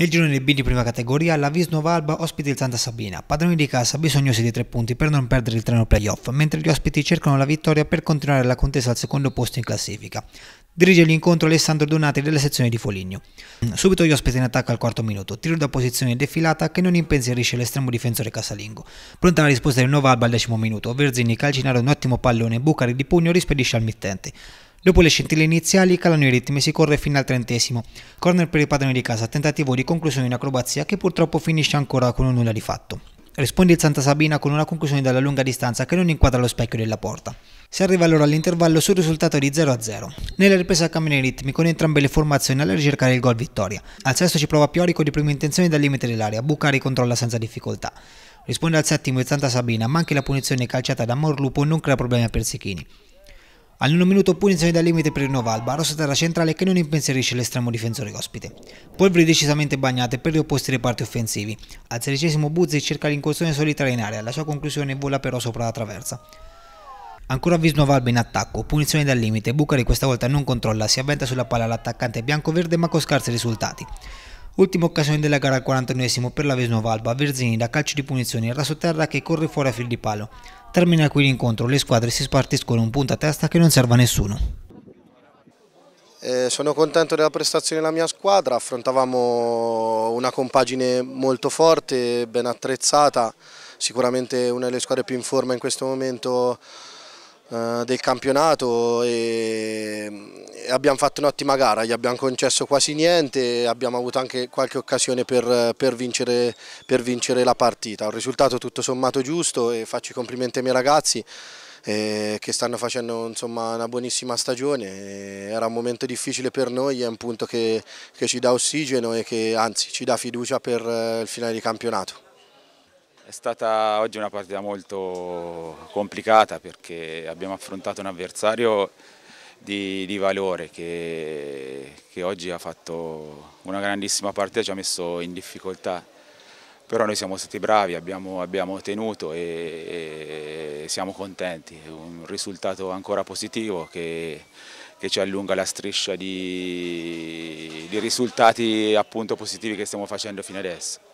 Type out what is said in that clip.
Nel giro girone B di prima categoria la Vis Visnova Alba ospita il Santa Sabina, padroni di casa bisognosi di tre punti per non perdere il treno playoff, mentre gli ospiti cercano la vittoria per continuare la contesa al secondo posto in classifica. Dirige l'incontro Alessandro Donati della sezione di Foligno. Mm, subito gli ospiti in attacco al quarto minuto, tiro da posizione defilata che non impensierisce l'estremo difensore casalingo. Pronta la risposta del Nova Alba al decimo minuto, Verzini calcinare un ottimo pallone, Bucari di pugno rispedisce al mittente. Dopo le scintille iniziali calano i ritmi e si corre fino al trentesimo. Corner per i padroni di casa, tentativo di conclusione in acrobazia che purtroppo finisce ancora con un nulla di fatto. Risponde il Santa Sabina con una conclusione dalla lunga distanza che non inquadra lo specchio della porta. Si arriva allora all'intervallo sul risultato di 0-0. Nella ripresa cambiano i ritmi con entrambe le formazioni alla ricerca del gol vittoria. Al sesto ci prova Piorico di prima intenzione dal limite dell'area, Bucari controlla senza difficoltà. Risponde al settimo il Santa Sabina, ma anche la punizione calciata da Morlupo non crea problemi a Persichini. Al nono minuto punizione dal limite per il Novalba, rossa terra centrale che non impensierisce l'estremo difensore ospite. Polveri decisamente bagnate per gli opposti reparti offensivi. Al sedicesimo Buzzi cerca l'incursione solitaria in area, la sua conclusione vola però sopra la traversa. Ancora Visnovalba in attacco, punizione dal limite, Bucari questa volta non controlla, si avventa sulla palla l'attaccante bianco-verde ma con scarsi risultati. Ultima occasione della gara al 49 per la Visnovalba, Verzini da calcio di punizione, raso terra che corre fuori a fil di palo. Termina qui l'incontro, le squadre si spartiscono un punto a testa che non serve a nessuno. Eh, sono contento della prestazione della mia squadra, affrontavamo una compagine molto forte, ben attrezzata, sicuramente una delle squadre più in forma in questo momento eh, del campionato e abbiamo fatto un'ottima gara, gli abbiamo concesso quasi niente, abbiamo avuto anche qualche occasione per, per, vincere, per vincere, la partita. Un risultato tutto sommato giusto e faccio i complimenti ai miei ragazzi eh, che stanno facendo insomma, una buonissima stagione. Eh, era un momento difficile per noi, è un punto che, che ci dà ossigeno e che anzi ci dà fiducia per eh, il finale di campionato. È stata oggi una partita molto complicata perché abbiamo affrontato un avversario di, di valore che, che, oggi ha fatto una grandissima partita, ci ha messo in difficoltà. Però noi siamo stati bravi, abbiamo, abbiamo tenuto e, e, siamo contenti. Un risultato ancora positivo che, che ci allunga la striscia di, di risultati appunto positivi che stiamo facendo fino adesso.